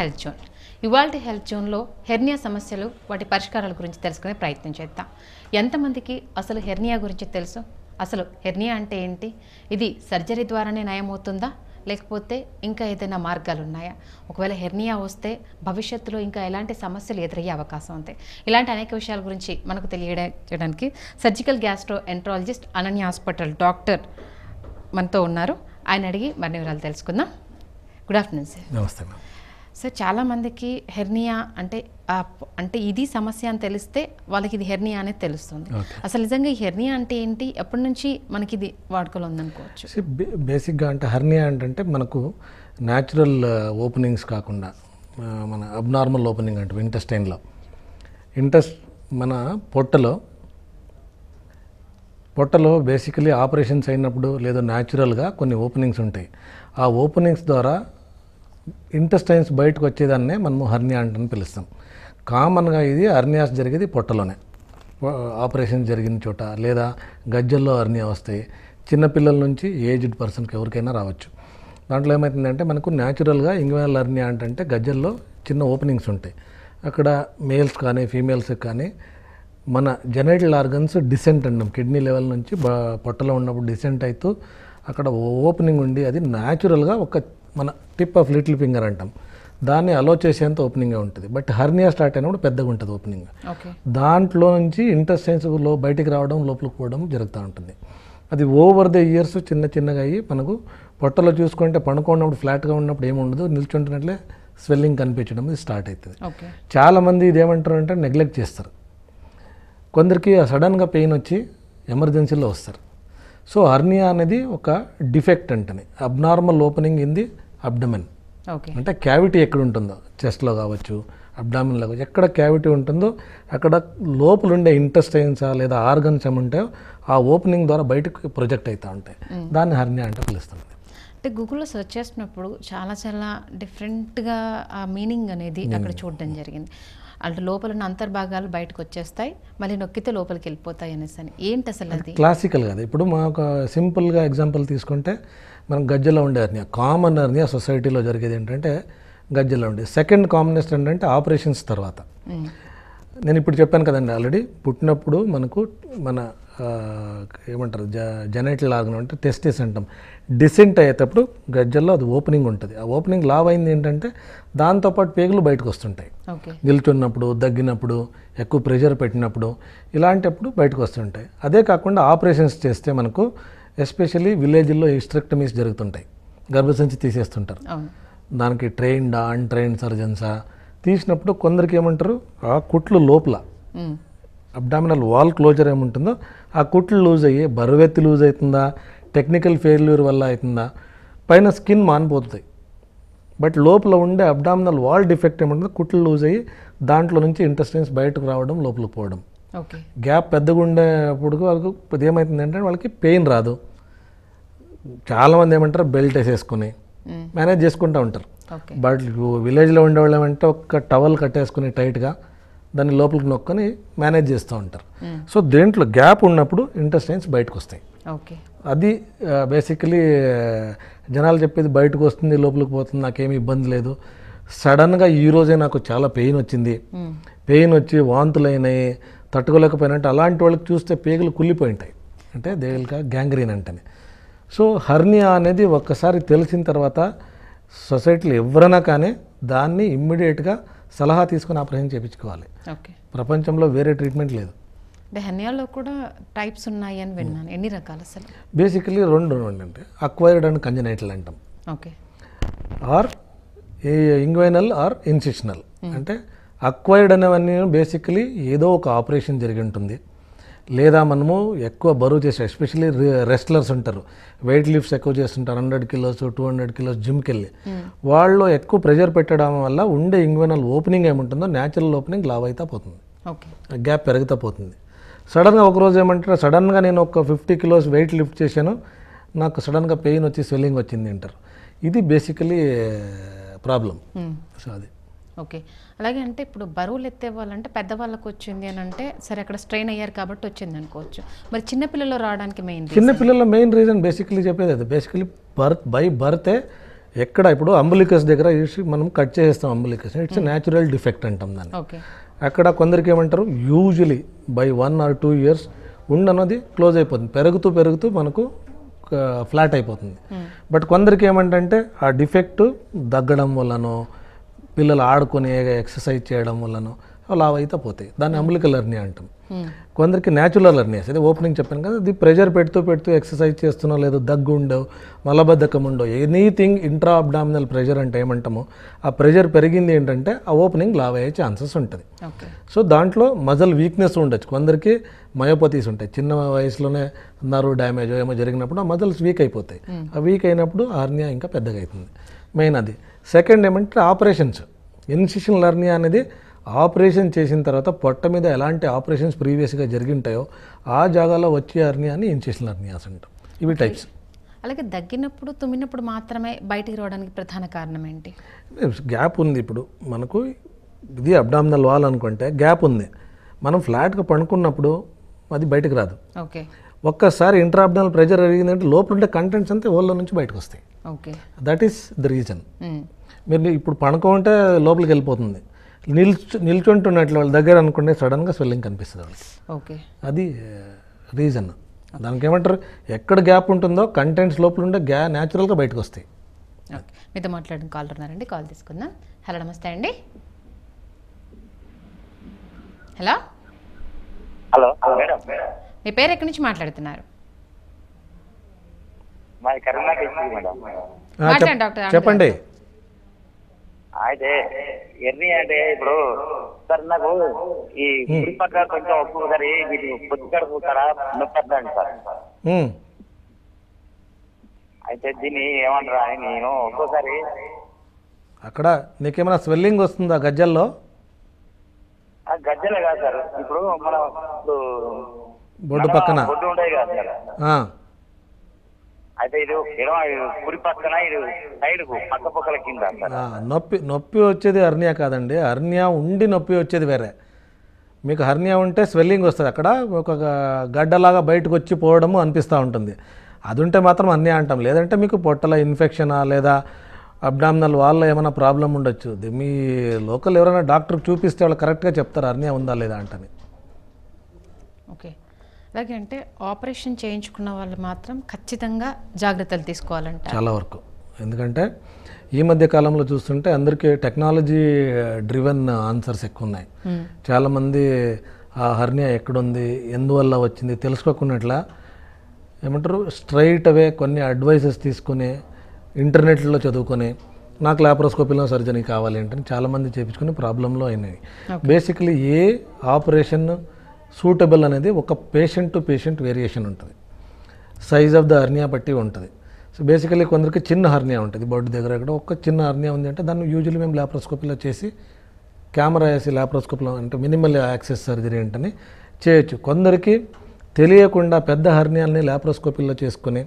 Health zone ఇవాళ health జోన్లో hernia సమస్యలు వాటి పరిష్కారాల గురించి తెలుసుకునే ప్రయత్నం చేద్దాం ఎంతమందికి అసలు హెర్నియా గురించి తెలుసు అసలు హెర్నియా అంటే ఏంటి ఇది సర్జరీ ద్వారానే నయమవుతుందా లేకపోతే ఇంకా ఏదైనా మార్గాలు ఉన్నాయా ఒకవేళ హెర్నియా వస్తే భవిష్యత్తులో ఇంకా ఎలాంటి సమస్యలు ఎదురయ్యే అవకాశం ఉంది ఇలాంటి అనేక విషయాల గురించి మనకు తెలియడానికి surgical gastroenterologist Ananya hospital doctor మనతో ఉన్నారు ఆయన అడిగి మరిన్ని వివరాలు తెలుసుకుందాం గుడ్ ఆఫ్టర్నూన్ సార్ నమస్తే సార్ చాలామందికి హెర్నియా అంటే అంటే ఇది సమస్య అని తెలిస్తే వాళ్ళకి ఇది హెర్నియా అనేది తెలుస్తుంది అసలు నిజంగా ఈ హెర్నియా అంటే ఏంటి ఎప్పటి నుంచి మనకి ఇది వాడుకలో ఉందనుకోవచ్చు బేసిక్గా అంటే హెర్నియా అంటే మనకు న్యాచురల్ ఓపెనింగ్స్ కాకుండా మన అబ్నార్మల్ ఓపెనింగ్ అంటే ఇంటెస్టైన్లో ఇంటెస్ట్ మన పొట్టలో పొట్టలో బేసికలీ ఆపరేషన్స్ అయినప్పుడు లేదా న్యాచురల్గా కొన్ని ఓపెనింగ్స్ ఉంటాయి ఆ ఓపెనింగ్స్ ద్వారా ఇంటెస్టైన్స్ బయటకు వచ్చేదాన్నే మనము హర్నియా అంటని పిలుస్తాం కామన్గా ఇది అర్నియాస్ జరిగేది పొట్టలోనే ఆపరేషన్ జరిగిన చోట లేదా గజ్జల్లో హర్నియా వస్తాయి చిన్నపిల్లల నుంచి ఏజ్డ్ పర్సన్కి ఎవరికైనా రావచ్చు దాంట్లో ఏమవుతుందంటే మనకు న్యాచురల్గా ఇంగ్వెనల్ హర్నియా అంటే గజ్జల్లో చిన్న ఓపెనింగ్స్ ఉంటాయి అక్కడ మేల్స్ కానీ ఫీమేల్స్ కానీ మన జెనైటల్ ఆర్గన్స్ డిసెంట్ అంటాం కిడ్నీ లెవెల్ నుంచి పొట్టలో ఉన్నప్పుడు డిసెంట్ అవుతూ అక్కడ ఓపెనింగ్ ఉండి అది న్యాచురల్గా ఒక మన టిప్ ఆఫ్ లిటిల్ ఫింగర్ అంటాం దాన్ని అలో చేసేంత ఓపెనింగ్గా ఉంటుంది బట్ హర్నియా స్టార్ట్ అయినప్పుడు పెద్దగా ఉంటుంది ఓపెనింగ్ దాంట్లో నుంచి ఇంటెస్టైన్స్ లో బయటికి రావడం లోపలికి పోవడం జరుగుతూ ఉంటుంది అది ఓవర్ ద ఇయర్స్ చిన్న చిన్నగా అయ్యి మనకు పొట్టలో చూసుకుంటే పడుకున్నప్పుడు ఫ్లాట్గా ఉన్నప్పుడు ఏముండదు నిల్చుంటున్నట్లే స్వెల్లింగ్ కనిపించడం ఇది స్టార్ట్ అవుతుంది చాలామంది ఇదేమంటారు అంటే నెగ్లెక్ట్ చేస్తారు కొందరికి సడన్గా పెయిన్ వచ్చి ఎమర్జెన్సీలో వస్తారు సో హర్నియా అనేది ఒక డిఫెక్ట్ అంటని abnormal opening in the abdomen అంటే క్యావిటీ ఎక్కడ ఉంటుందో చెస్ట్లో కావచ్చు అబ్డామిన్లో కావచ్చు ఎక్కడ క్యావిటీ ఉంటుందో అక్కడ లోపల ఉండే ఇంటెస్టైన్సా లేదా ఆర్గన్స్ ఏముంటాయో ఆ ఓపెనింగ్ ద్వారా బయటకు ప్రొజెక్ట్ అవుతూ ఉంటాయి దాన్ని హర్ని అంటే పిలుస్తుంది అంటే గూగుల్లో సెర్చ్ చేసినప్పుడు చాలా చాలా డిఫరెంట్గా ఆ మీనింగ్ అనేది అక్కడ చూడడం జరిగింది అంటే లోపల ఉన్న అంతర్భాగాలు బయటకు వచ్చేస్తాయి మళ్ళీ నొక్కితే లోపలికి వెళ్ళిపోతాయి అనేసి అని ఏంటి అసలు అది క్లాసికల్ కదా ఇప్పుడు మా ఒక సింపుల్గా ఎగ్జాంపుల్ తీసుకుంటే మనం గజ్జలో ఉండే అర్నియా కామన్ అర్నియా సొసైటీలో జరిగేది ఏంటంటే గజ్జలో ఉండే సెకండ్ కామనెస్ట్ ఏంటంటే ఆపరేషన్స్ తర్వాత నేను ఇప్పుడు చెప్పాను కదండి ఆల్రెడీ పుట్టినప్పుడు మనకు మన ఏమంటారు జ జెనైటల్ ఆర్గన్ అంటే టెస్టిస్ అంటాం డిసెంట్ అయ్యేటప్పుడు గజ్జల్లో అది ఓపెనింగ్ ఉంటుంది ఆ ఓపెనింగ్ లావ్ అయింది ఏంటంటే దాంతోపాటు పేగులు బయటకు వస్తుంటాయి నిల్చున్నప్పుడు దగ్గినప్పుడు ఎక్కువ ప్రెషర్ పెట్టినప్పుడు ఇలాంటప్పుడు బయటకు వస్తుంటాయి అదే కాకుండా ఆపరేషన్స్ చేస్తే మనకు ఎస్పెషల్లీ విలేజ్లో హిస్ట్రెక్టమీస్ జరుగుతుంటాయి గర్భసంచి తీసేస్తుంటారు దానికి ట్రైన్డా అన్ట్రైన్డ్ సర్జన్సా తీసినప్పుడు కొందరికి ఏమంటారు ఆ కుట్లు లోపల అబ్డామినల్ వాల్ క్లోజర్ ఏముంటుందో ఆ కుట్లు లూజ్ అయ్యి బరువెత్తి లూజ్ అవుతుందా టెక్నికల్ ఫెయిల్యూర్ వల్ల అవుతుందా పైన స్కిన్ మానిపోతుంది బట్ లోపల ఉండే అబ్డామినల్ వాల్ డిఫెక్ట్ ఏముంటుందో కుట్లు లూజ్ అయ్యి దాంట్లో నుంచి ఇంటెస్టైన్స్ బయటకు రావడం లోపలికి పోవడం గ్యాప్ పెద్దగా ఉండేప్పుడు వాళ్ళకు ఏమైతుంది అంటే వాళ్ళకి పెయిన్ రాదు చాలామంది ఏమంటారు బెల్ట్ వేసేసుకుని మేనేజ్ చేసుకుంటూ ఉంటారు బట్ విలేజ్లో ఉండేవాళ్ళు ఏమంటే ఒక టవల్ కట్టేసుకుని టైట్గా దాన్ని లోపలికి నొక్కొని మేనేజ్ చేస్తూ ఉంటారు సో దేంట్లో గ్యాప్ ఉన్నప్పుడు ఇంటెస్టైన్స్ బయటకు వస్తాయి అది బేసికలీ జనాలు చెప్పేది బయటకు వస్తుంది లోపలికి పోతుంది నాకేమి ఇబ్బంది లేదు సడన్గా ఈరోజే నాకు చాలా పెయిన్ వచ్చింది పెయిన్ వచ్చి వాంతులైనాయి తట్టుకోలేకపోయినట్టు అలాంటి వాళ్ళకి చూస్తే పేగులు కుళ్ళిపోయి ఉంటాయి అంటే దేవిల్క గ్యాంగ్రీన్ అంటేనే సో హర్నియా అనేది ఒక్కసారి తెలిసిన తర్వాత సొసైటీలో ఎవరైనా కానీ దాన్ని ఇమ్మీడియట్గా సలహా తీసుకుని ఆపరేషన్ చేయించుకోవాలి ప్రపంచంలో వేరే ట్రీట్మెంట్ లేదు హెర్నియాలో కూడా టైప్స్ ఉన్నాయి అని విన్నాను ఎన్ని రకాలు అసలు బేసికలీ రెండు అంటే అక్వైర్డ్ అండ్ కంజనైటల్ అంటాం okay or inguinal or incisional అంటే అక్వైర్డ్ అనేవన్నీ బేసికలీ ఏదో ఒక ఆపరేషన్ జరిగి ఉంటుంది లేదా మనము ఎక్కువ బరువు చేసే ఎస్పెషలీ రెస్లర్స్ ఉంటారు వెయిట్ లిఫ్ట్స్ ఎక్కువ చేస్తుంటారు hundred kilos two hundred kilos జిమ్కి వెళ్ళి hmm. వాళ్ళు ఎక్కువ ప్రెషర్ పెట్టడం వల్ల ఉండే ఇంగ్వెనల్ ఓపెనింగ్ ఏముంటుందో న్యాచురల్ ఓపెనింగ్ లావ్ అవుతా పోతుంది గ్యాప్ పెరుగుతా పోతుంది సడన్గా ఒకరోజు ఏమంటారు సడన్గా నేను ఒక ఫిఫ్టీ కిలోస్ వెయిట్ లిఫ్ట్ చేశాను నాకు సడన్గా పెయిన్ వచ్చి స్వెల్లింగ్ వచ్చింది అంటారు ఇది బేసికలీ ప్రాబ్లం సో అది ఓకే అలాగే అంటే ఇప్పుడు బరువులు ఎత్తే వాళ్ళంటే పెద్దవాళ్ళకి వచ్చింది అని అంటే సరే అక్కడ స్ట్రెయిన్ అయ్యారు కాబట్టి వచ్చింది అనుకోవచ్చు మరి చిన్నపిల్లలు రావడానికి మెయిన్ చిన్నపిల్లల మెయిన్ రీజన్ బేసికలీ చెప్పేది అది బేసికలీ బర్త్ బై బర్తే ఎక్కడ ఇప్పుడు అంబులికస్ దగ్గర మనం కట్ చేసేస్తాం అంబులికస్ ఇట్స్ న్యాచురల్ డిఫెక్ట్ అంటాం దాన్ని అక్కడ కొందరికి ఏమంటారు usually by one or two years ఉండనది క్లోజ్ అయిపోతుంది పెరుగుతూ పెరుగుతూ మనకు ఫ్లాట్ అయిపోతుంది బట్ hmm. కొందరికి ఏమంటే ఆ డిఫెక్ట్ తగ్గడం వల్లనో పిల్లలు ఆడుకొని ఎక్సర్సైజ్ చేయడం అలా లావైతే పోతాయి దాన్ని అమలిక లర్నీ అంటాం కొందరికి న్యాచురల్ లర్నీ అదే ఓపెనింగ్ చెప్పాను కదా ఇది ప్రెషర్ పెడుతూ పెడుతూ ఎక్సర్సైజ్ చేస్తున్నావు లేదు దగ్గు ఉండవు మలబద్ధకం ఉండవు ఎనీథింగ్ ఇంట్రా అబ్డామినల్ ప్రెషర్ అంటే ఏమంటామో ఆ ప్రెషర్ పెరిగింది ఏంటంటే ఆ ఓపెనింగ్ లావ్ అయ్యే ఛాన్సెస్ ఉంటుంది సో దాంట్లో మజల్ వీక్నెస్ ఉండొచ్చు కొందరికి మయోపతీస్ ఉంటాయి చిన్న వయసులోనే నరు డ్యామేజ్ ఏమో జరిగినప్పుడు ఆ మజల్స్ వీక్ అయిపోతాయి ఆ వీక్ అయినప్పుడు ఆర్నియా ఇంకా పెద్దగా అవుతుంది మెయిన్ అది సెకండ్ ఏమంటే ఆపరేషన్స్ ఇన్సిషన్ లర్నింగ్ అనేది ఆపరేషన్ చేసిన తర్వాత పొట్ట మీద ఎలాంటి ఆపరేషన్స్ ప్రీవియస్గా జరిగింటాయో ఆ జాగాలో వచ్చే అర్నియాని ఇన్సిషన్ అసలు అంటాం ఇవి టైప్స్ అలాగే దగ్గినప్పుడు తుమ్మినప్పుడు మాత్రమే బయటికి రావడానికి ప్రధాన కారణం ఏంటి గ్యాప్ ఉంది ఇప్పుడు మనకు ఇది అబ్డామినల్ వాల్ అనుకుంటే గ్యాప్ ఉంది మనం ఫ్లాట్గా పండుకున్నప్పుడు అది బయటకు రాదు ఓకే ఒక్కసారి ఇంట్రాబ్డనల్ ప్రెజర్ పెరిగిందంటే లోపల ఉండే కంటెంట్స్ అంతా ఓళ్ళ నుంచి బయటకు వస్తాయి okay that is the reason మీరు ఇప్పుడు పడుకోమంటే లోపలికి వెళ్ళిపోతుంది నిల్చు నిల్చుంటున్నట్లు వాళ్ళ దగ్గర అనుకుంటే సడన్గా స్వెల్లింగ్ కనిపిస్తుంది వాళ్ళకి ఓకే అది రీజన్ uh, దానికి ఏమంటారు ఎక్కడ గ్యాప్ ఉంటుందో కంటెంట్స్ లోపల ఉండే గ్యా న్యాచురల్గా బయటకు వస్తాయి ఓకే మీతో మాట్లాడిన కాల్ ఉన్నారండి కాల్ తీసుకుందాం హలో నమస్తే అండి హలో హలో మేడం మీ పేరు ఎక్కడి నుంచి మాట్లాడుతున్నారు చెప్పండి అయితే ఎర్రీ అంటే ఇప్పుడు సార్ నాకు ఈ గుడి పక్క కొంచెం ఒక్కొక్కసారి వీటి పొద్దుకడ పూతారా నొప్పండి సార్ అయితే దీన్ని ఏమంటారా నేను ఒక్కోసారి అక్కడ నీకేమైనా స్వెల్లింగ్ వస్తుందా గజ్జల్లో గజ్జలే కాదు సార్ ఇప్పుడు మన ఇప్పుడు బొడ్డు పక్కన పక్క నొప్పి నొప్పి వచ్చేది హర్నియా కాదండి హర్నియా ఉండి నొప్పి వచ్చేది వేరే మీకు హర్నియా ఉంటే స్వెల్లింగ్ వస్తుంది అక్కడ ఒక గడ్డలాగా బయటకు వచ్చి పోవడము అనిపిస్తూ ఉంటుంది అది ఉంటే మాత్రం అన్నీ అంటాం లేదంటే మీకు పొట్టల ఇన్ఫెక్షనా లేదా అబ్డామినల్ వాళ్ళ ఏమైనా ప్రాబ్లం ఉండొచ్చు మీ లోకల్ ఎవరైనా డాక్టర్ చూపిస్తే వాళ్ళు కరెక్ట్గా చెప్తారు అన్నీ ఉందా లేదా అంటని అలాగే అంటే ఆపరేషన్ చేయించుకున్న వాళ్ళు మాత్రం ఖచ్చితంగా జాగ్రత్తలు తీసుకోవాలంటే చాలా వరకు ఎందుకంటే ఈ మధ్య కాలంలో చూస్తుంటే అందరికీ టెక్నాలజీ డ్రివెన్ ఆన్సర్స్ ఎక్కువ ఉన్నాయి చాలామంది ఆ హర్నియా ఎక్కడుంది ఎందువల్ల వచ్చింది తెలుసుకోకున్నట్లా ఏమంటారు స్ట్రైట్ అవే కొన్ని అడ్వైజెస్ తీసుకుని ఇంటర్నెట్లో చదువుకొని నాకు లాప్రోస్కోపీలో సర్జరీ కావాలి ఏంటని చాలామంది చేయించుకుని ప్రాబ్లంలో అయినాయి బేసికలీ ఏ ఆపరేషన్ సూటబుల్ అనేది ఒక పేషెంట్ టు పేషెంట్ వేరియేషన్ ఉంటుంది సైజ్ ఆఫ్ ద హర్నియా బట్టి ఉంటుంది సో బేసికలీ కొందరికి చిన్న హర్నియా ఉంటుంది బొడ్డు దగ్గర ఇక్కడ ఒక చిన్న హర్నియా ఉంది అంటే దాన్ని యూజువల్లీ మేము ల్యాప్రోస్కోపీలో చేసి కెమెరా వేసి ల్యాప్రోస్కోప్లో అంటే మినిమల్ యాక్సెస్ సర్జరీ ఏంటని చేయొచ్చు కొందరికి తెలియకుండా పెద్ద హర్నియాలని ల్యాప్రోస్కోపీలో చేసుకుని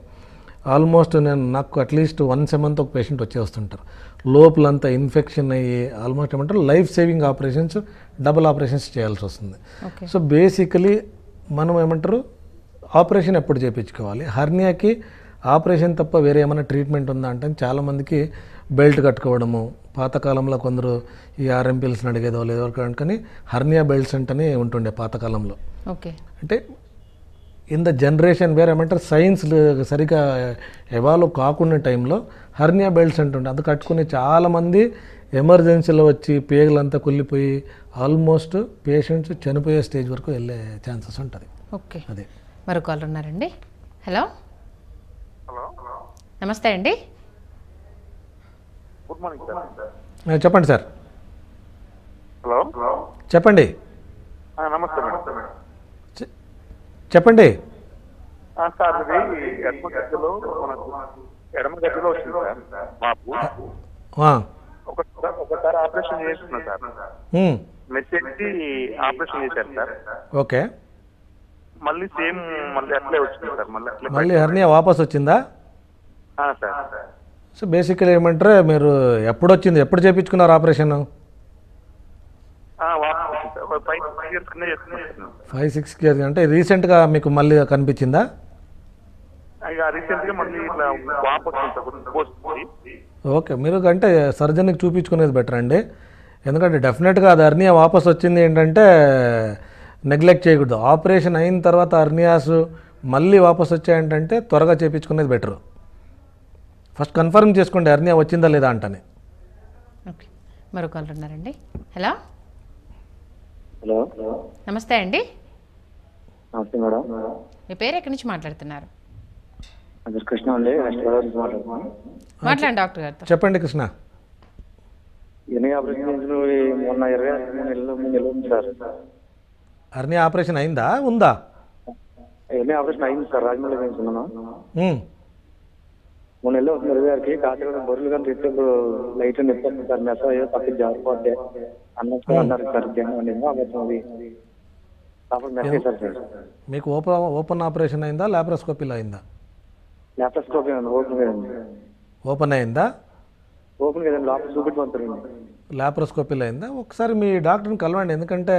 ఆల్మోస్ట్ నేను నాకు అట్లీస్ట్ వన్ సెమంత్ ఒక పేషెంట్ వచ్చేస్తుంటారు లోపలంతా ఇన్ఫెక్షన్ అయ్యి ఆల్మోస్ట్ ఏమంటారు life saving operations double operations చేయాల్సి వస్తుంది సో బేసికలీ మనం ఏమంటారు ఆపరేషన్ ఎప్పుడు చేయించుకోవాలి హర్నియాకి ఆపరేషన్ తప్ప వేరే ఏమైనా ట్రీట్మెంట్ ఉందా అంటే చాలామందికి బెల్ట్ కట్టుకోవడము పాతకాలంలో కొందరు ఈ ఆర్ఎంపిల్స్ని అడిగేదో లేదో కానీ హర్నియా బెల్ట్స్ అంటేనే ఉంటుండే పాతకాలంలో ఓకే అంటే ఇన్ ద జనరేషన్ వేర్ ఏమంటారు సైన్స్ సరిగా ఎవాల్వ్ కాకుండా టైంలో హర్నియా బెల్ట్స్ అంటుండే అది కట్టుకుని చాలామంది ఎమర్జెన్సీలో వచ్చి పేగులంతా కుళ్ళిపోయి ఆల్మోస్ట్ పేషెంట్స్ చనిపోయే స్టేజ్ వరకు వెళ్ళే ఛాన్సెస్ ఉంటుంది ఓకే అదే మరో కాల్ ఉన్నారండి హలో హలో నమస్తే అండి గుడ్ మార్నింగ్ సార్ చెప్పండి సార్ హలో చెప్పండి నమస్తే మేడం చెప్పండి ఎడమ ఎడమ ఒకసారి ఆపరేషన్ సార్ ఆపరేషన్ చేశారు సార్ ఓకే మళ్ళీ సేమ్ మళ్ళీ అట్లే వచ్చింది సార్ మళ్ళీ అట్లే మళ్ళీ వాపస్ వచ్చిందా సార్ సో బేసిక్గా ఏమంటారు మీరు ఎప్పుడు వచ్చింది ఎప్పుడు చేయించుకున్నారు ఆపరేషన్ ఫైవ్ సిక్స్ ఇయర్స్ అంటే రీసెంట్ గా మీకు మళ్ళీ కనిపించిందా ఓకే మీరు అంటే సర్జన్కి చూపించుకునేది బెటర్ అండి ఎందుకంటే డెఫినెట్గా అది అర్నియా వాపస్ వచ్చింది ఏంటంటే నెగ్లెక్ట్ చేయకూడదు ఆపరేషన్ అయిన తర్వాత అర్నియాస్ మళ్ళీ వాపస్ వచ్చాయంటే త్వరగా చేయించుకునేది బెటర్ ఫస్ట్ కన్ఫర్మ్ చేసుకోండి అర్నియా వచ్చిందా లేదా అంటని మరో కాల్ ఉన్నారండి హలో హలో నమస్తే అండి నమస్తే మేడం మీ పేరు ఎక్కడి నుంచి మాట్లాడుతున్నారు కృష్ణ అండి వెస్ట్ గోదావరి నుంచి మాట్లాడుతున్నాను మాట్లాడండి డాక్టర్ గారితో చెప్పండి కృష్ణ ఎన్ని ఆపరేషన్ మొన్న ఇరవై నెలలు మూడు సార్ అర్ని ఆపరేషన్ అయిందా ఉందా ఎన్ని ఆపరేషన్ అయింది సార్ రాజమండ్రి నుంచి ఉన్నాను మూడు నెలలు అవుతుంది రవి గారికి కాకినాడ బొరులు కానీ తెచ్చి లైట్ సార్ మెస అయ్యో పక్కకి జారిపోతే అన్నట్టు అన్నారు సార్ జనం మీకు ఓపెన్ ఓపెన్ ఆపరేషన్ అయిందా లాప్రోస్కోపీలో అయిందా లాప్రోస్కోపీ ఓపెన్ ఓపెన్ అయిందా ఓపెన్ కదండి లోపల చూపెట్టుకుంటారండి లాప్రోస్కోపీలో అయిందా ఒకసారి మీ డాక్టర్ని కలవండి ఎందుకంటే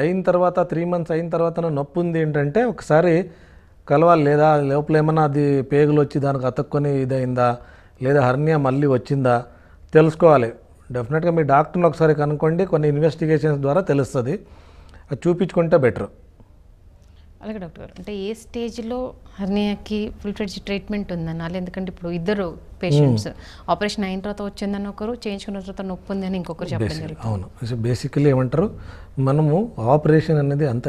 అయిన తర్వాత త్రీ మంత్స్ అయిన తర్వాత నొప్పి ఉంది ఏంటంటే ఒకసారి కలవాలి లేదా లోపల ఏమన్నా అది పేగులు వచ్చి దానికి అతక్కుని ఇదైందా లేదా హర్నియా మళ్ళీ వచ్చిందా తెలుసుకోవాలి డెఫినెట్గా మీ డాక్టర్ని ఒకసారి కనుక్కోండి కొన్ని ఇన్వెస్టిగేషన్స్ ద్వారా తెలుస్తుంది అది చూపించుకుంటే బెటర్ అలాగే డాక్టర్ గారు అంటే ఏ స్టేజ్లో హర్నియాకి ఫుల్ ఫ్రెడ్జ్ ట్రీట్మెంట్ ఉందనాలి ఎందుకంటే ఇప్పుడు ఇద్దరు పేషెంట్స్ ఆపరేషన్ అయిన తర్వాత వచ్చిందని ఒకరు చేయించుకున్న తర్వాత నొప్పి ఉందని ఇంకొకరు చెప్పారు అవును బేసికలీ ఏమంటారు మనము ఆపరేషన్ అనేది అంత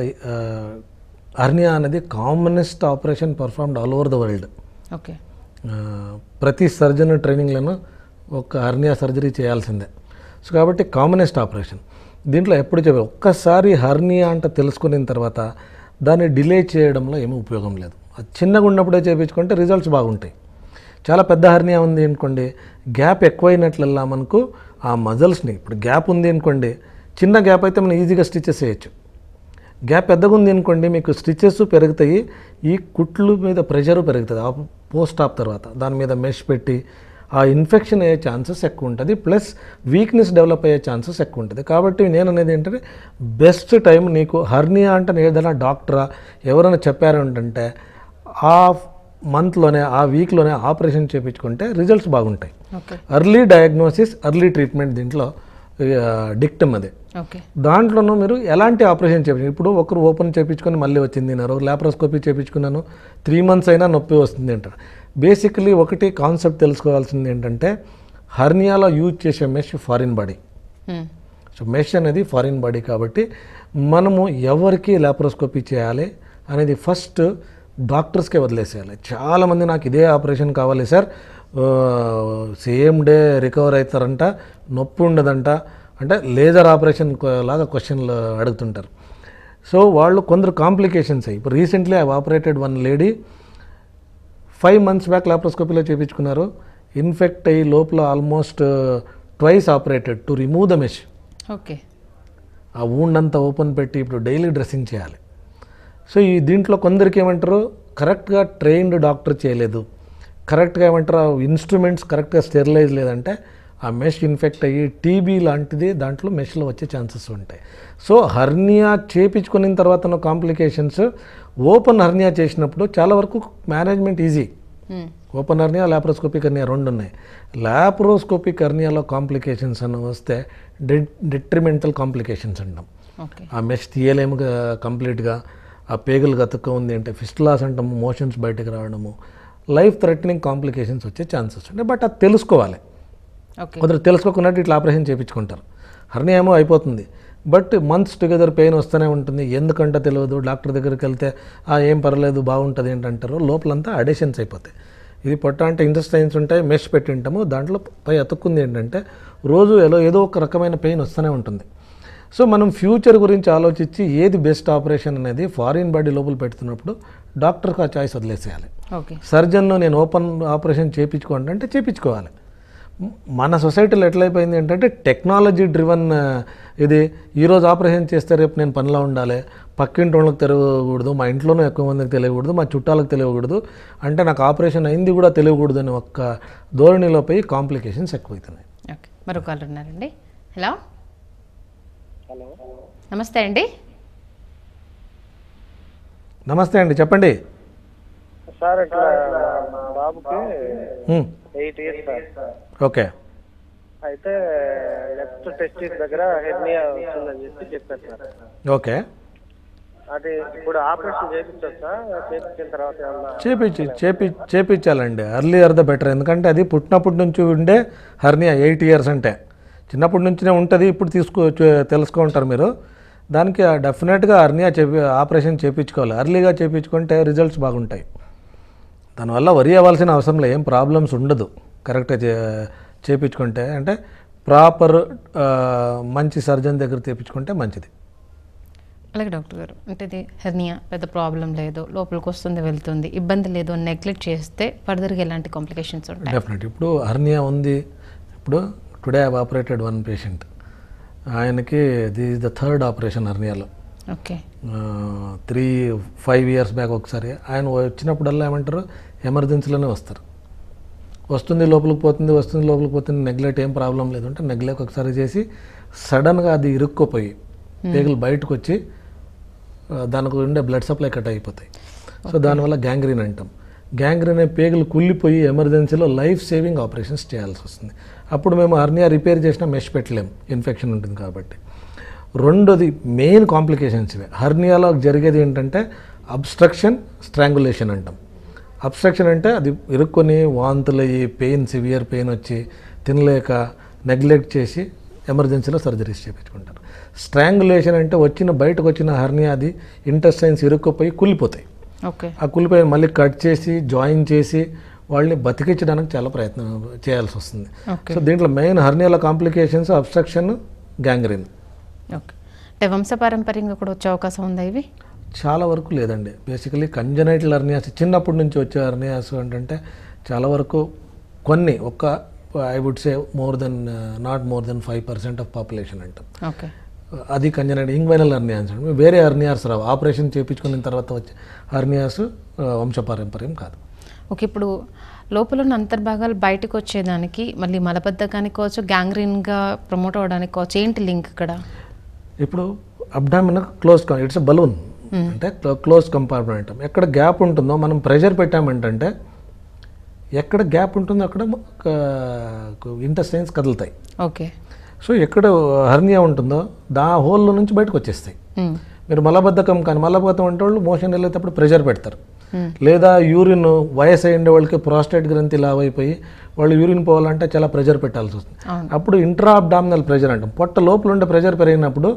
అర్నియా అనేది commonest operation performed all over the world okay ప్రతి సర్జన్ ట్రైనింగ్లను ఒక హర్నియా సర్జరీ చేయాల్సిందే సో కాబట్టి కామనెస్ట్ ఆపరేషన్ దీంట్లో ఎప్పుడు చెప్పారు ఒక్కసారి హర్నియా అంట తెలుసుకున్న తర్వాత దాన్ని డిలే చేయడంలో ఏమీ ఉపయోగం లేదు అది చిన్నగా ఉన్నప్పుడే చేయించుకుంటే రిజల్ట్స్ బాగుంటాయి చాలా పెద్ద హర్నియా ఉంది అనుకోండి గ్యాప్ ఎక్కువైనట్లల్లా మనకు ఆ మజల్స్ని ఇప్పుడు గ్యాప్ ఉంది అనుకోండి చిన్న గ్యాప్ అయితే మనం ఈజీగా స్టిచెస్ చేయొచ్చు గ్యాప్ పెద్దగా ఉంది అనుకోండి మీకు స్టిచెస్ పెరుగుతాయి ఈ కుట్లు మీద ప్రెషర్ పెరుగుతుంది ఆ పోస్ట్ ఆఫ్ తర్వాత దాని మీద మెష్ పెట్టి ఆ ఇన్ఫెక్షన్ అయ్యే ఛాన్సెస్ ఎక్కువ ఉంటుంది ప్లస్ వీక్నెస్ డెవలప్ అయ్యే ఛాన్సెస్ ఎక్కువ ఉంటుంది కాబట్టి నేను అనేది ఏంటంటే బెస్ట్ టైం నీకు హర్నియా అంటే ఏదైనా డాక్టరా ఎవరైనా చెప్పారంటే ఆ మంత్లోనే ఆ వీక్లోనే ఆపరేషన్ చేయించుకుంటే రిజల్ట్స్ బాగుంటాయి అర్లీ డయాగ్నోసిస్ అర్లీ ట్రీట్మెంట్ దీంట్లో డిక్టమ్ అది దాంట్లోనూ మీరు ఎలాంటి ఆపరేషన్ చేయించు ఇప్పుడు ఒకరు ఓపెన్ చేయించుకొని మళ్ళీ వచ్చింది అన్నారు ల్యాప్రోస్కోపీ చేయించుకున్నాను త్రీ మంత్స్ అయినా నొప్పి వస్తుంది అంటారు బేసికలీ ఒకటి కాన్సెప్ట్ తెలుసుకోవాల్సింది ఏంటంటే హర్నియాలో యూజ్ చేసే mesh foreign body so mesh అనేది ఫారిన్ బాడీ కాబట్టి మనము ఎవరికి ల్యాప్రోస్కోపీ చేయాలి అనేది ఫస్ట్ డాక్టర్స్కే వదిలేసేయాలి చాలామంది నాకు ఇదే ఆపరేషన్ కావాలి సార్ సేమ్ డే రికవర్ అవుతారంట నొప్పి ఉండదంట అంటే లేజర్ ఆపరేషన్ లాగా క్వశ్చన్లు అడుగుతుంటారు సో వాళ్ళు కొందరు కాంప్లికేషన్స్ అయ్యి ఇప్పుడు recently I operated one lady five months back లాప్రోస్కోపీలో చేయించుకున్నారు ఇన్ఫెక్ట్ అయ్యి లోపల almost twice operated to remove the mesh okay ఆ ఊండ్ అంతా ఓపెన్ పెట్టి ఇప్పుడు డైలీ డ్రెస్సింగ్ చేయాలి సో ఈ దీంట్లో కొందరికి ఏమంటారు కరెక్ట్గా ట్రైన్డ్ డాక్టర్ చేయలేదు కరెక్ట్గా ఏమంటారు ఇన్స్ట్రుమెంట్స్ కరెక్ట్గా స్టెరిలైజ్ లేదంటే ఆ మెష్ ఇన్ఫెక్ట్ అయ్యి టీబీ లాంటిది దాంట్లో మెష్లో వచ్చే ఛాన్సెస్ ఉంటాయి సో హర్నియా చేపించుకున్న తర్వాత కాంప్లికేషన్స్ ఓపెన్ హర్నియా చేసినప్పుడు చాలా వరకు management easy open hernia laparoscopic hernia రెండు ఉన్నాయి ల్యాప్రోస్కోపిక్ హర్నియాలో కాంప్లికేషన్స్ అని వస్తే డిట్రిమెంటల్ కాంప్లికేషన్స్ అంటాం ఆ మెష్ తీయలేము కంప్లీట్గా ఆ పేగులు గతక ఉంది అంటే లాస్ అంటాము మోషన్స్ బయటకు రావడము లైఫ్ థ్రెటనింగ్ కాంప్లికేషన్స్ వచ్చే ఛాన్సెస్ ఉంటాయి బట్ అది తెలుసుకోవాలి కొందరు తెలుసుకోకున్నట్టు ఇట్లా ఆపరేషన్ చేయించుకుంటారు హర్నియామో అయిపోతుంది బట్ మంత్స్ టుగెదర్ పెయిన్ వస్తూనే ఉంటుంది ఎందుకంటే తెలియదు డాక్టర్ దగ్గరికి వెళ్తే ఏం పర్లేదు బాగుంటుంది ఏంటంటారు లోపలంతా అడేషన్స్ అయిపోతాయి ఇది పొట్ట అంటే ఇంటెస్టైన్స్ ఉంటాయి మెష్ పెట్టి ఉంటాము దాంట్లో పై అతుక్కుంది ఏంటంటే రోజు ఎలా ఏదో ఒక రకమైన పెయిన్ వస్తూనే ఉంటుంది సో మనం ఫ్యూచర్ గురించి ఆలోచించి ఏది బెస్ట్ ఆపరేషన్ అనేది ఫారిన్ బాడీ లోపల పెడుతున్నప్పుడు డాక్టర్కి ఆ చాయిస్ వదిలేసేయాలి సర్జన్లో నేను ఓపెన్ ఆపరేషన్ చేయించుకోండి అంటే చేయించుకోవాలి మన సొసైటీలో ఎట్లయిపోయింది ఏంటంటే టెక్నాలజీ డ్రివన్ ఇది ఈరోజు ఆపరేషన్ చేస్తే రేపు నేను పనిలో ఉండాలి పక్కింటి వాళ్ళకి తెలియకూడదు మా ఇంట్లోనూ ఎక్కువ మందికి తెలియకూడదు మా చుట్టాలకు తెలియకూడదు అంటే నాకు ఆపరేషన్ అయింది కూడా తెలియకూడదు అని ఒక్క ధోరణిలో పోయి కాంప్లికేషన్స్ ఎక్కువైతున్నాయి ఓకే ఉన్నారండి హలో హలో నమస్తే అండి నమస్తే అండి చెప్పండి సార్ బాబుకి ఎయిట్ ఇయర్స్ సార్ ఓకే అయితే లెఫ్ట్ టెస్టిస్ దగ్గర హెర్నియా వస్తుందని చెప్పి చెప్పారు సార్ ఓకే అది ఇప్పుడు ఆపరేషన్ చేపించొచ్చా చేపించిన తర్వాత చేపించి చేపి చేయించాలండి అర్లీయర్ ద బెటర్ ఎందుకంటే అది పుట్టినప్పటి నుంచి ఉండే హర్నియా ఎయిట్ ఇయర్స్ అంటే చిన్నప్పటి నుంచినే ఉంటుంది ఇప్పుడు తీసుకో తెలుసుకుంటారు మీరు దానికి డెఫినెట్గా హర్నియా చేపి ఆపరేషన్ చేయించుకోవాలి అర్లీగా చేయించుకుంటే రిజల్ట్స్ బాగుంటాయి దానివల్ల వరి అవ్వాల్సిన అవసరంలో ఏం ప్రాబ్లమ్స్ ఉండదు కరెక్ట్గా చే అంటే ప్రాపర్ మంచి సర్జన్ దగ్గర చేయించుకుంటే మంచిది అలాగే డాక్టర్ గారు అంటే ఇది హెర్నియా పెద్ద ప్రాబ్లం లేదు లోపలికి వస్తుంది వెళ్తుంది ఇబ్బంది లేదు అని నెగ్లెక్ట్ చేస్తే ఫర్దర్గా ఎలాంటి కాంప్లికేషన్స్ ఉంటాయి డెఫినెట్ ఇప్పుడు హెర్నియా ఉంది ఇప్పుడు today I operated one patient ఆయనకి దిస్ ద థర్డ్ ఆపరేషన్ హెర్నియాలో త్రీ ఫైవ్ ఇయర్స్ బ్యాక్ ఒకసారి ఆయన వచ్చినప్పుడల్లా ఏమంటారు ఎమర్జెన్సీలోనే వస్తారు వస్తుంది లోపలికి పోతుంది వస్తుంది లోపలికి పోతుంది నెగ్లెట్ ఏం ప్రాబ్లం లేదు అంటే నెగ్లెట్ ఒకసారి చేసి సడన్గా అది ఇరుక్కుపోయి పేగులు బయటకు వచ్చి దానికి ఉండే బ్లడ్ సప్లై కట్ అయిపోతాయి సో దానివల్ల గ్యాంగ్రీన్ అంటాం గ్యాంగ్రీన్ పేగులు కుళ్ళిపోయి ఎమర్జెన్సీలో లైఫ్ సేవింగ్ ఆపరేషన్స్ చేయాల్సి వస్తుంది అప్పుడు మేము అర్నియా రిపేర్ చేసినా మెష్ పెట్టలేము ఇన్ఫెక్షన్ ఉంటుంది కాబట్టి రెండోది మెయిన్ కాంప్లికేషన్స్ ఇవే హర్నియాలో జరిగేది ఏంటంటే అబ్స్ట్రక్షన్ స్ట్రాంగులేషన్ అంటాం అబ్స్ట్రక్షన్ అంటే అది ఇరుక్కొని వాంతులు అయ్యి పెయిన్ సివియర్ పెయిన్ వచ్చి తినలేక నెగ్లెక్ట్ చేసి ఎమర్జెన్సీలో సర్జరీస్ చేయించుకుంటారు స్ట్రాంగులేషన్ అంటే వచ్చిన బయటకు వచ్చిన హర్నియా అది ఇంటెస్టైన్స్ ఇరుక్కుపోయి కూలిపోతాయి ఆ కూలిపోయి మళ్ళీ కట్ చేసి జాయిన్ చేసి వాళ్ళని బతికించడానికి చాలా ప్రయత్నం చేయాల్సి వస్తుంది సో దీంట్లో మెయిన్ హర్నియాల కాంప్లికేషన్స్ అబ్స్ట్రక్షన్ గ్యాంగ్రీన్ ఓకే అంటే వంశపారంపర్యంగా కూడా వచ్చే అవకాశం ఉందా ఇవి చాలా వరకు లేదండి బేసికలీ కంజనైటల్ అర్నియాస్ చిన్నప్పటి నుంచి వచ్చే అర్నియాస్ ఏంటంటే చాలా వరకు కొన్ని ఒక్క I would say more than not more than five percent of population అంటాం ఓకే అది కంజనైట్ ఇంగ్వైనల్ అర్నియాస్ అంటే వేరే అర్నియాస్ రావు ఆపరేషన్ చేయించుకున్న తర్వాత వచ్చే అర్నియాస్ వంశపారంపర్యం కాదు ఓకే ఇప్పుడు లోపల ఉన్న అంతర్భాగాలు బయటకు వచ్చేదానికి మళ్ళీ మలబద్ధకానికి కావచ్చు గ్యాంగ్రీన్గా ప్రమోట్ అవ్వడానికి కావచ్చు ఏంటి లింక్ ఇక్కడ ఇప్పుడు అబ్డామిన్ క్లోజ్ ఇట్స్ బలూన్ అంటే క్లోజ్ కంపార్ట్మెంట్ ఎక్కడ గ్యాప్ ఉంటుందో మనం ప్రెషర్ పెట్టామంటే ఎక్కడ గ్యాప్ ఉంటుందో అక్కడ ఇంటెస్టైన్స్ కదులుతాయి ఓకే సో ఎక్కడ హర్నియా ఉంటుందో దా హోల్లో నుంచి బయటకు వచ్చేస్తాయి hmm. మీరు మలబద్ధకం కానీ మలబద్ధకం అంటే వాళ్ళు మోషన్ వెళ్ళేటప్పుడు ప్రెషర్ పెడతారు లేదా యూరిన్ వయసు అయిన వాళ్ళకి ప్రాస్టేట్ గ్రంథి లావైపోయి వాళ్ళు యూరిన్ పోవాలంటే చాలా ప్రెజర్ పెట్టాల్సి వస్తుంది అప్పుడు ఇంట్రా అబ్డామినల్ ప్రెజర్ అంటాం పొట్ట లోపల ఉండే ప్రెజర్ పెరిగినప్పుడు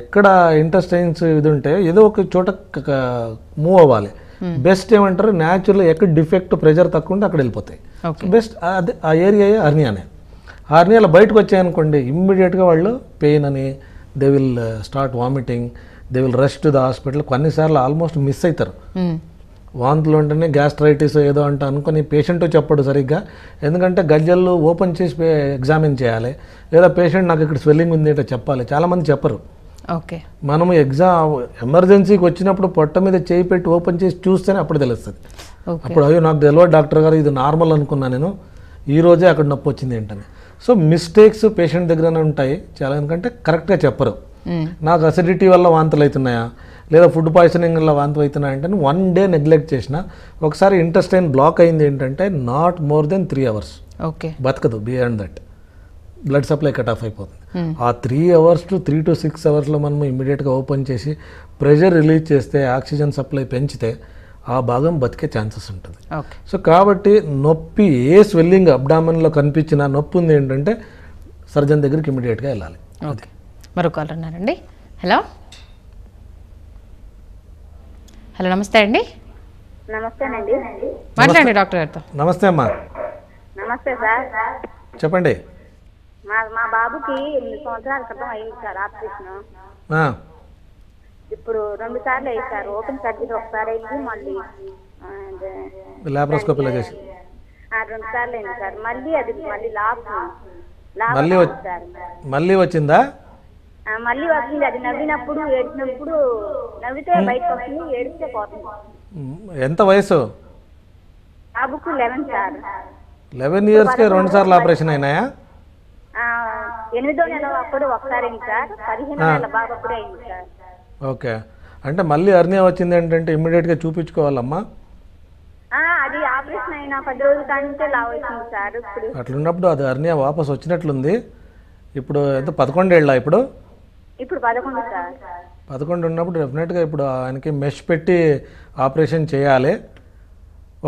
ఎక్కడ ఇంటెస్టైన్స్ ఇది ఉంటే ఏదో ఒక చోట మూవ్ అవ్వాలి hmm. బెస్ట్ ఏమంటారు న్యాచురల్ ఎక్కడ డిఫెక్ట్ ప్రెజర్ తక్కువ ఉంటే అక్కడ వెళ్ళిపోతాయి బెస్ట్ అది ఆ ఏరియా అర్నియానే అర్నియాలో బయటకు వచ్చాయనుకోండి ఇమ్మీడియట్గా వాళ్ళు పెయిన్ అని they will start vomiting they will rest the hospital కొన్నిసార్లు ఆల్మోస్ట్ మిస్ అవుతారు hmm. వాంతులు ఉంటేనే గ్యాస్ట్రైటిస్ ఏదో అంట అనుకుని పేషెంట్ చెప్పడు సరిగ్గా ఎందుకంటే గజ్జల్లో ఓపెన్ చేసి ఎగ్జామిన్ చేయాలి లేదా పేషెంట్ నాకు ఇక్కడ స్వెల్లింగ్ ఉంది అంటే చెప్పాలి చాలామంది చెప్పరు ఓకే మనం ఎగ్జామ్ ఎమర్జెన్సీకి వచ్చినప్పుడు పొట్ట మీద చేయి పెట్టి ఓపెన్ చేసి చూస్తేనే అప్పుడు తెలుస్తుంది అప్పుడు అయ్యో నాకు తెలియదు డాక్టర్ గారు ఇది నార్మల్ అనుకున్నా నేను ఈ రోజే అక్కడ నొప్పి వచ్చింది ఏంటని సో మిస్టేక్స్ పేషెంట్ దగ్గరనే ఉంటాయి చాలా ఎందుకంటే కరెక్ట్గా చెప్పరు నాకు అసిడిటీ వల్ల వాంతులు అవుతున్నాయా లేదా ఫుడ్ పాయిజనింగ్లో వాంతి అవుతున్నాయంటే వన్ డే నెగ్లెక్ట్ చేసిన ఒకసారి ఇంటెస్టైన్ బ్లాక్ అయింది ఏంటంటే not more than three hours okay బతకదు beyond that blood supply cut off అయిపోతుంది ఆ three hours two three two six అవర్స్లో మనం ఇమీడియట్గా ఓపెన్ చేసి ప్రెషర్ రిలీజ్ చేస్తే ఆక్సిజన్ సప్లై పెంచితే ఆ భాగం బతికే ఛాన్సెస్ ఉంటుంది సో కాబట్టి నొప్పి ఏ స్వెల్లింగ్ అబ్డామన్లో కనిపించిన నొప్పి ఉంది ఏంటంటే సర్జన్ దగ్గరికి ఇమీడియట్గా వెళ్ళాలి ఓకే ఉన్నారండి హలో హలో నమస్తే అండి నమస్తేనండి మాట్లాడండి డాక్టర్ గారితో నమస్తే అమ్మా నమస్తే సార్ చెప్పండి మా మా బాబుకి ఎనిమిది సంవత్సరాల క్రితం అయింది సార్ ఆపరేషన్ ఇప్పుడు రెండు సార్లు అయింది సార్ ఓపెన్ సర్జరీ ఒకసారి అయింది మళ్ళీ ఆ, చేసి రెండు సార్లు అయింది సార్ మళ్ళీ అది మళ్ళీ లాక్ మళ్ళీ లాక్ వచ్చి- మళ్ళీ వచ్చిందా మళ్ళీ వస్తుంది అది నవ్వినప్పుడు ఏడ్చినప్పుడు నవ్వితే బయటకు వస్తుంది ఏడిస్తే పోతుంది ఎంత వయసు బాబుకు లెవెన్ సార్ లెవెన్ ఇయర్స్ కి రెండు సార్లు ఆపరేషన్ అయినాయా ఎనిమిదో నెల అప్పుడు ఒకసారి సార్ పదిహేను నెలల బాబు అప్పుడే అయింది సార్ ఓకే అంటే మళ్ళీ అర్నియా వచ్చింది ఏంటంటే ఇమ్మీడియట్ గా చూపించుకోవాలమ్మా అది ఆపరేషన్ అయినా పది రోజుల కంటే లావ్ సార్ అట్లున్నప్పుడు అది అర్నియా వాపస్ వచ్చినట్లుంది ఇప్పుడు ఎంత పదకొండేళ్ళ ఇప్పుడు ఇప్పుడు పదకొండు సార్ పదకొండు ఉన్నప్పుడు డెఫినెట్గా ఇప్పుడు ఆయనకి మెష్ పెట్టి ఆపరేషన్ చేయాలి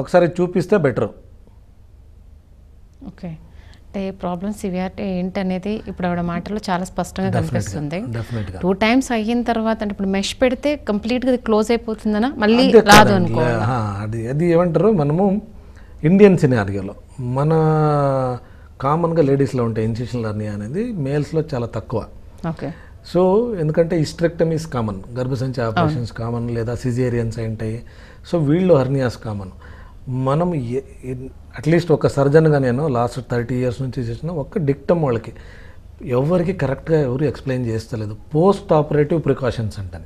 ఒకసారి చూపిస్తే బెటర్ ఓకే అంటే ప్రాబ్లమ్ సివియారిటీ ఏంటనేది ఇప్పుడు ఆవిడ మాటలో చాలా స్పష్టంగా కనిపిస్తుంది టూ టైమ్స్ అయిన తర్వాత అంటే ఇప్పుడు మెష్ పెడితే కంప్లీట్గా గా క్లోజ్ అయిపోతుందనా మళ్ళీ రాదు అనుకో అది అది ఏమంటారు మనము ఇండియన్ సినారియోలో మన కామన్గా లేడీస్లో ఉంటాయి ఇన్సిషనల్ లర్నింగ్ అనేది మేల్స్లో చాలా తక్కువ ఓకే సో ఎందుకంటే ఇస్ట్రెక్టమీస్ కామన్ గర్భసంచి ఆపరేషన్స్ కామన్ లేదా సిజేరియన్స్ ఏంటాయి సో వీళ్ళు హర్నియాస్ కామన్ మనం అట్లీస్ట్ ఒక సర్జన్గా నేను లాస్ట్ థర్టీ ఇయర్స్ నుంచి చేసిన ఒక్క డిక్టమ్ వాళ్ళకి ఎవరికి కరెక్ట్గా ఎవరు ఎక్స్ప్లెయిన్ చేస్తలేదు పోస్ట్ ఆపరేటివ్ ప్రికాషన్స్ అంటే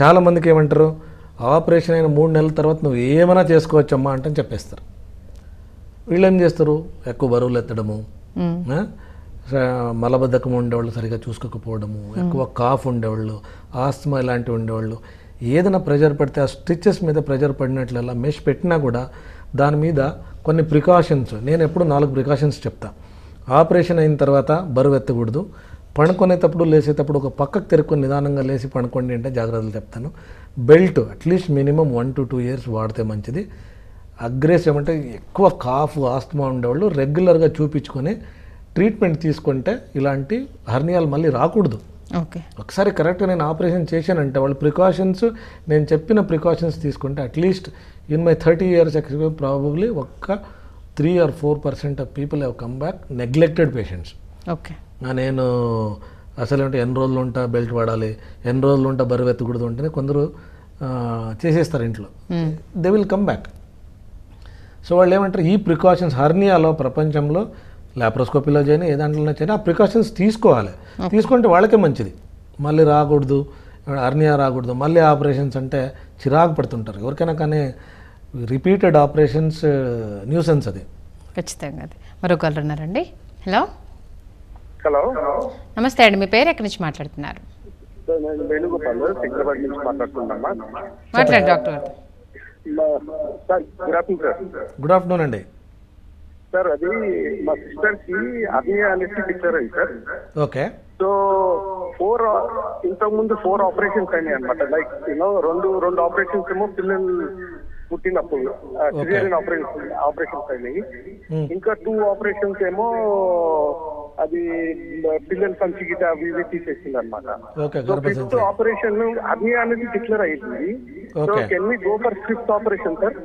చాలామందికి ఏమంటారు ఆపరేషన్ అయిన మూడు నెలల తర్వాత నువ్వు ఏమైనా చేసుకోవచ్చమ్మా అంటే చెప్పేస్తారు వీళ్ళు ఏం చేస్తారు ఎక్కువ బరువులు ఎత్తడము మలబద్ధకం ఉండేవాళ్ళు సరిగా చూసుకోకపోవడము ఎక్కువ కాఫ్ ఉండేవాళ్ళు ఆస్తమా ఇలాంటివి ఉండేవాళ్ళు ఏదైనా ప్రెజర్ పడితే ఆ స్టిచ్చెస్ మీద ప్రెజర్ పడినట్లల్లా మెష్ పెట్టినా కూడా దాని మీద కొన్ని ప్రికాషన్స్ నేను ఎప్పుడు నాలుగు ప్రికాషన్స్ చెప్తా ఆపరేషన్ అయిన తర్వాత బరువు ఎత్తకూడదు పడుకునేటప్పుడు లేసేటప్పుడు ఒక పక్కకు తిరుక్కొని నిదానంగా లేచి పడుకోండి అంటే జాగ్రత్తలు చెప్తాను belt at least minimum one to two years వాడితే మంచిది అగ్రెసివ్ అంటే ఎక్కువ కాఫ్ ఆస్తమా ఉండేవాళ్ళు రెగ్యులర్గా చూపించుకొని ట్రీట్మెంట్ తీసుకుంటే ఇలాంటి హర్నియాలు మళ్ళీ రాకూడదు ఓకే ఒకసారి కరెక్ట్గా నేను ఆపరేషన్ చేశానంటే వాళ్ళు ప్రికాషన్స్ నేను చెప్పిన ప్రికాషన్స్ తీసుకుంటే at least in my thirty years experience probably ఒక్క three or four percent of people have come back neglected patients okay నేను అసలు అంటే ఎన్ని రోజులు ఉంటా బెల్ట్ వాడాలి ఎన్ని రోజులు ఉంటా బరువు ఎత్తకూడదు ఉంటేనే కొందరు చేసేస్తారు ఇంట్లో they will come back so వాళ్ళు ఏమంటారు ఈ ప్రికాషన్స్ హర్నియాలో ప్రపంచంలో లాప్రోస్కోపీలో చేయని ఏ దాంట్లోనే చేయని ఆ ప్రికాషన్స్ తీసుకోవాలి తీసుకుంటే వాళ్ళకే మంచిది మళ్ళీ రాకూడదు అర్నియా రాకూడదు మళ్ళీ ఆపరేషన్స్ అంటే చిరాకు పడుతుంటారు ఎవరికైనా కానీ రిపీటెడ్ ఆపరేషన్స్ న్యూసెన్స్ అది ఖచ్చితంగా అది మరో కాలర్ ఉన్నారండి హలో హలో నమస్తే అండి మీ పేరు ఎక్కడి నుంచి మాట్లాడుతున్నారు డాక్టర్ గుడ్ ఆఫ్టర్నూన్ అండి సార్ అది మా సిస్టర్ కి అగ్ని అనేసి డిక్లేర్ అయింది సార్ ఓకే సో ఫోర్ ఇంతకు ముందు ఫోర్ ఆపరేషన్స్ అయినాయి అనమాట లైక్ యూనో రెండు రెండు ఆపరేషన్స్ ఏమో పిల్లలు పుట్టినప్పుడు సిజేరియన్ ఆపరేషన్ ఆపరేషన్స్ అయినాయి hmm. ఇంకా టూ ఆపరేషన్స్ ఏమో అది పిల్లలు సంచి గిట అవి ఇవి తీసేసింది అనమాట ఫిఫ్త్ ఆపరేషన్ అగ్ని అనేది డిక్లేర్ అయింది so can me go for fifth operation sir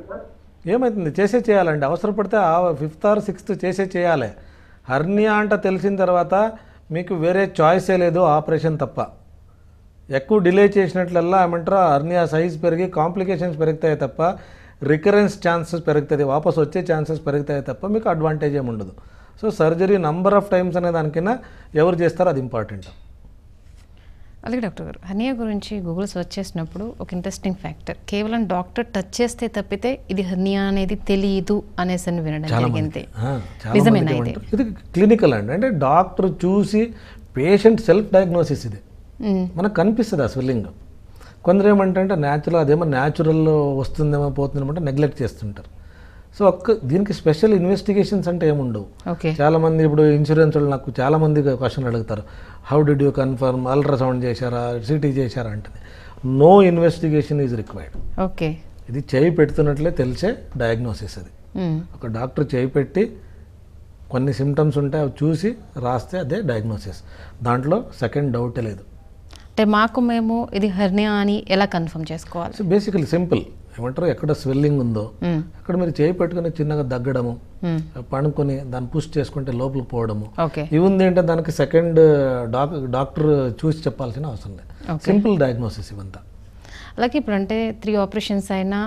ఏమవుతుంది చేసే చేయాలండి అవసరపడితే ఆ ఫిఫ్త్ ఆర్ సిక్స్త్ చేసే చేయాలి హర్నియా అంట తెలిసిన తర్వాత మీకు వేరే చాయిసే లేదు ఆపరేషన్ తప్ప ఎక్కువ డిలే చేసినట్లల్లా ఏమంటారు హర్నియా సైజ్ పెరిగి కాంప్లికేషన్స్ పెరుగుతాయి తప్ప రికరెన్స్ ఛాన్సెస్ పెరుగుతుంది వాపస్ వచ్చే ఛాన్సెస్ పెరుగుతాయి తప్ప మీకు అడ్వాంటేజ్ ఏమి ఉండదు so surgery number of times అనే దానికైనా ఎవరు చేస్తారో అది ఇంపార్టెంట్ అలాగే డాక్టర్ గారు హర్నియా గురించి గూగుల్ సర్చ్ చేసినప్పుడు ఒక ఇంట్రెస్టింగ్ ఫ్యాక్టర్ కేవలం డాక్టర్ టచ్ చేస్తే తప్పితే ఇది హర్నియా అనేది తెలియదు అనేసి అని వినడం ఇది క్లినికల్ అండి అంటే డాక్టర్ చూసి పేషెంట్ సెల్ఫ్ డయాగ్నోసిస్ ఇది మనకు కనిపిస్తుంది ఆ స్వెల్లింగ్ కొందరు ఏమంటే న్యాచురల్ అదేమో న్యాచురల్ వస్తుందేమో పోతుందేమో నెగ్లెక్ట్ చేస్తుంటారు సో ఒక్క దీనికి స్పెషల్ ఇన్వెస్టిగేషన్స్ అంటే ఏముండవు చాలా మంది ఇప్పుడు ఇన్సూరెన్స్ వాళ్ళు నాకు చాలా మంది క్వశ్చన్ అడుగుతారు how did you confirm ultrasound చేశారా సిటీ చేశారా అంటే no investigation is required okay ఇది చేయి పెడుతున్నట్లే తెలిసే డయాగ్నోసిస్ అది hmm. ఒక డాక్టర్ చేయి పెట్టి కొన్ని సిమ్టమ్స్ ఉంటాయి అవి చూసి రాస్తే అదే డయాగ్నోసిస్ దాంట్లో సెకండ్ డౌట్ లేదు అంటే మాకు మేము ఇది హెర్నియా అని ఎలా కన్ఫర్మ్ చేసుకోవాలి బేసికలీ సింపుల్ ఏమంటారు ఎక్కడ స్వెల్లింగ్ ఉందో అక్కడ మీరు చేయి పెట్టుకుని చిన్నగా దగ్గడము పడుకొని దాన్ని పుష్ చేసుకుంటే లోపలికి పోవడము ఇవి ఉంది అంటే దానికి సెకండ్ డాక్టర్ చూసి చెప్పాల్సిన అవసరం లేదు సింపుల్ డయాగ్నోసిస్ ఇవంతా అలాగే ఇప్పుడు అంటే త్రీ ఆపరేషన్స్ అయినా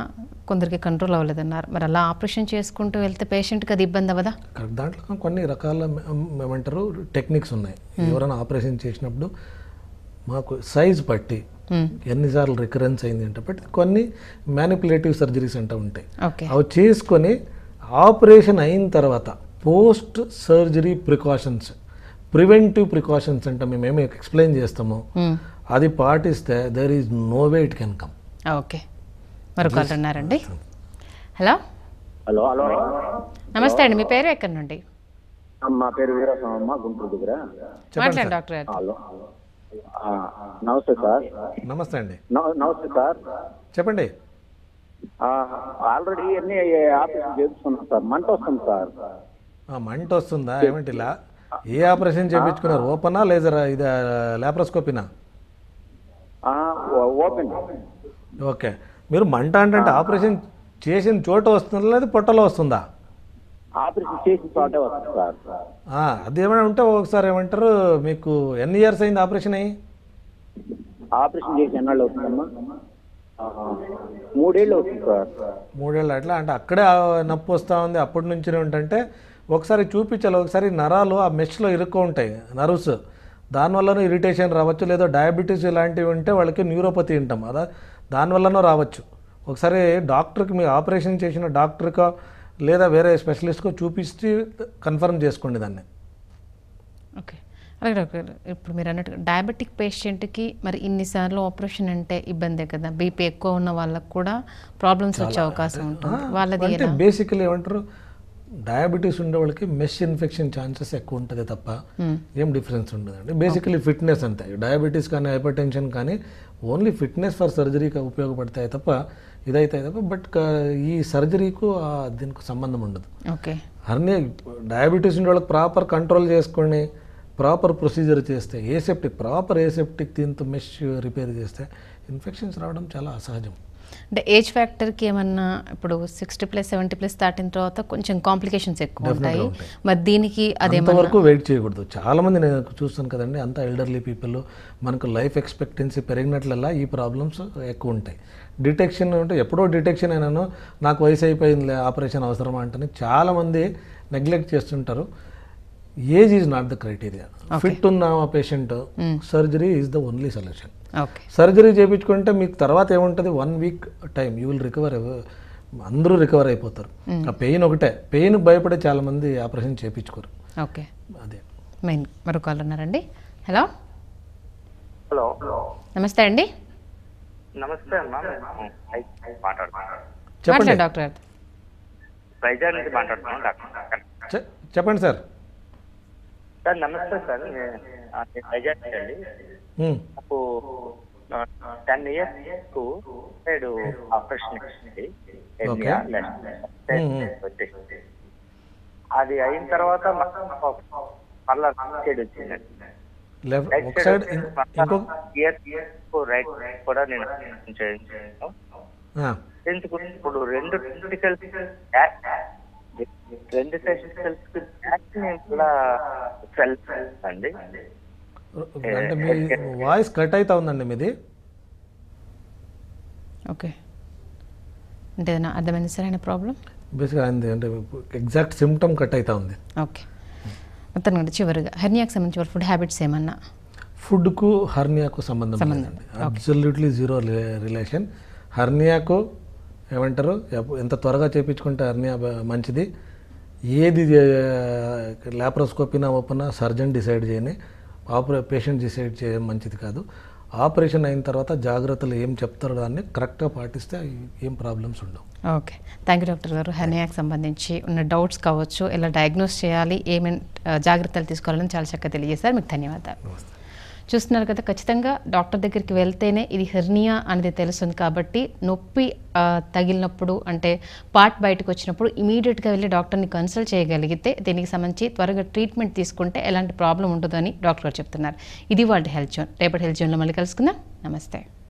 కొందరికి కంట్రోల్ అవ్వలేదన్నారు మరి అలా ఆపరేషన్ చేసుకుంటూ వెళ్తే పేషెంట్కి అది ఇబ్బంది అవ్వదా దాంట్లో కొన్ని రకాల ఏమంటారు టెక్నిక్స్ ఉన్నాయి ఎవరైనా ఆపరేషన్ చేసినప్పుడు మాకు సైజ్ పట్టి hmm. ఎన్నిసార్లు రికరెన్స్ అయింది అంటే బట్ కొన్ని మ్యానిపులేటివ్ సర్జరీస్ అంటే ఉంటాయి అవి చేసుకొని ఆపరేషన్ అయిన తర్వాత post surgery precautions preventive precautions అంటే మేము ఏమి ఎక్స్ప్లెయిన్ చేస్తాము hmm. అది పాటిస్తే there is no way it can come okay మరొకరు ఉన్నారండి హలో హలో హలో నమస్తే అండి మీ పేరు ఎక్కడి నుండి మా పేరు వీరాసం గుంటూరు దగ్గర మాట్లాడండి డాక్టర్ హలో నమస్తే సార్ నమస్తే అండి నమస్తే సార్ చెప్పండి ఆల్రెడీ అన్ని ఆపరేషన్ చేపిస్తున్నాం సార్ మంట వస్తుంది సార్ మంట వస్తుందా ఏమిటి ఇలా ఏ ఆపరేషన్ చేయించుకున్నారు ఓపెనా లేజర్ ఇది లాప్రోస్కోపీనా ఓపెన్ ఓకే మీరు మంట అంటే ఆపరేషన్ చేసిన చోట వస్తుందా లేదా పొట్టలో వస్తుందా ఆపరేషన్ చేసిన అదేమైనా ఉంటే ఒకసారి ఏమంటారు మీకు ఎన్ని ఇయర్స్ అయింది ఆపరేషన్ అయ్యి ఆపరేషన్ చేసి ఎన్నాళ్ళు అవుతుందమ్మా మూడేళ్ళు అవుతుంది సార్ మూడేళ్ళు అట్లా అంటే అక్కడే నొప్పి వస్తూ ఉంది అప్పటి నుంచి ఏంటంటే ఒకసారి చూపించాలి ఒకసారి నరాలు ఆ మెష్లో ఇరుక్కు ఉంటాయి నర్వ్స్ దానివల్లనూ ఇరిటేషన్ రావచ్చు లేదా డయాబెటీస్ ఇలాంటివి ఉంటే వాళ్ళకి న్యూరోపతి ఉంటాం అదా దానివల్లనూ రావచ్చు ఒకసారి డాక్టర్కి మీ ఆపరేషన్ చేసిన డాక్టర్కో లేదా వేరే స్పెషలిస్ట్కు చూపించి కన్ఫర్మ్ చేసుకోండి దాన్ని ఓకే అలాగే డాక్టర్ ఇప్పుడు మీరు అన్నట్టు డయాబెటిక్ పేషెంట్కి మరి ఇన్నిసార్లు ఆపరేషన్ అంటే ఇబ్బందే కదా బీపీ ఎక్కువ ఉన్న వాళ్ళకు కూడా ప్రాబ్లమ్స్ వచ్చే అవకాశం ఉంటుంది వాళ్ళది బేసికలీ ఏమంటారు డయాబెటీస్ ఉండే వాళ్ళకి మెష్ ఇన్ఫెక్షన్ ఛాన్సెస్ ఎక్కువ ఉంటుంది తప్ప hmm. ఏం డిఫరెన్స్ ఉండదండి బేసికలీ ఫిట్నెస్ అంతే డయాబెటీస్ కానీ హైపర్ టెన్షన్ కానీ ఓన్లీ ఫిట్నెస్ ఫర్ సర్జరీకి ఉపయోగపడతాయి తప్ప ఇదైతే తప్ప బట్ ఈ సర్జరీకు దీనికి సంబంధం ఉండదు ఓకే అన్నీ డయాబెటీస్ ఉండే వాళ్ళకి ప్రాపర్ కంట్రోల్ చేసుకొని ప్రాపర్ ప్రొసీజర్ చేస్తే ఏసెప్టిక్ ప్రాపర్ ఏసెప్టిక్ దీంతో మెష్ రిపేర్ చేస్తే ఇన్ఫెక్షన్స్ రావడం చాలా అసహజం అంటే ఏజ్ ఫ్యాక్టర్కి ఏమన్నా ఇప్పుడు సిక్స్టీ ప్లస్ సెవెంటీ ప్లస్ దాటిన తర్వాత కొంచెం కాంప్లికేషన్స్ ఎక్కువ ఉంటాయి మరి దీనికి వరకు వెయిట్ చేయకూడదు చాలా మంది నేను చూస్తాను కదండి అంత ఎల్డర్లీ పీపుల్ మనకు లైఫ్ ఎక్స్పెక్టెన్సీ పెరిగినట్లల్లా ఈ ప్రాబ్లమ్స్ ఎక్కువ ఉంటాయి డిటెక్షన్ అంటే ఎప్పుడో డిటెక్షన్ అయినాను నాకు వయసు అయిపోయిందిలే ఆపరేషన్ అవసరమా అంటే చాలామంది నెగ్లెక్ట్ చేస్తుంటారు age is not the criteria fit ఉన్న patient surgery is the only solution surgery చేయించుకుంటే మీకు తర్వాత ఏముంటుంది one week time you will recover అందరూ రికవర్ అయిపోతారు ఆ పెయిన్ ఒకటే పెయిన్ భయపడే చాలా మంది ఆపరేషన్ చేయించుకోరు ఓకే అదే మెయిన్ మరో కాల్ ఉన్నారండి హలో హలో నమస్తే అండి నమస్తే అమ్మా చెప్పండి డాక్టర్ చెప్పండి సార్ సార్ నమస్తే సార్ Hmm. నాకు టెన్ ఇయర్స్ కు side operation e e hmm, hmm. e వచ్చేసింది అది అయిన తర్వాత మళ్ళా సైడ్ వచ్చిందండి లెఫ్ట్ సైడ్ ఇంకొక రైట్ కూడా నేను ఇప్పుడు రెండు రెండు టెక్నికల్స్ బ్యాక్ అండి అంటే మీ వాయిస్ కట్ అవుతా ఉందండి మీది ఓకే అంటే ఏదైనా అర్థమైంది సార్ ఆయన ప్రాబ్లం బేసిక్గా అయింది అంటే ఎగ్జాక్ట్ సిమ్టమ్ కట్ అవుతా ఉంది ఓకే మొత్తం కంటే చివరిగా హెర్నియాకి సంబంధించి ఫుడ్ హ్యాబిట్స్ ఏమన్నా ఫుడ్కు హర్నియాకు సంబంధం అబ్సల్యూట్లీ జీరో రిలేషన్ హర్నియాకు ఏమంటారు ఎంత త్వరగా చేయించుకుంటే హర్నియా మంచిది ఏది లాప్రోస్కోపీనా ఓపెనా సర్జన్ డిసైడ్ చేయని ఆపరే పేషెంట్ డిసైడ్ చేయడం మంచిది కాదు ఆపరేషన్ అయిన తర్వాత జాగ్రత్తలు ఏం చెప్తారో దాన్ని కరెక్ట్గా పాటిస్తే ఏం ప్రాబ్లమ్స్ ఉండవు ఓకే థ్యాంక్ యూ డాక్టర్ గారు హెనియాకి సంబంధించి ఉన్న డౌట్స్ కావచ్చు ఎలా డయాగ్నోస్ చేయాలి ఏమేమి జాగ్రత్తలు తీసుకోవాలని చాలా చక్కగా తెలియజేస్తారు మీకు ధన్యవాదాలు చూస్తున్నారు కదా ఖచ్చితంగా డాక్టర్ దగ్గరికి వెళ్తేనే ఇది హెర్నియా అనేది తెలుస్తుంది కాబట్టి నొప్పి తగిలినప్పుడు అంటే పార్ట్ బయటకు వచ్చినప్పుడు ఇమీడియట్గా వెళ్ళి డాక్టర్ని కన్సల్ట్ చేయగలిగితే దీనికి సంబంధించి త్వరగా ట్రీట్మెంట్ తీసుకుంటే ఎలాంటి ప్రాబ్లం ఉండదని డాక్టర్ గారు చెప్తున్నారు ఇది వాళ్ళ హెల్త్ జోన్ రేపటి హెల్త్ జోన్లో మళ్ళీ కలుసుకుందాం నమస్తే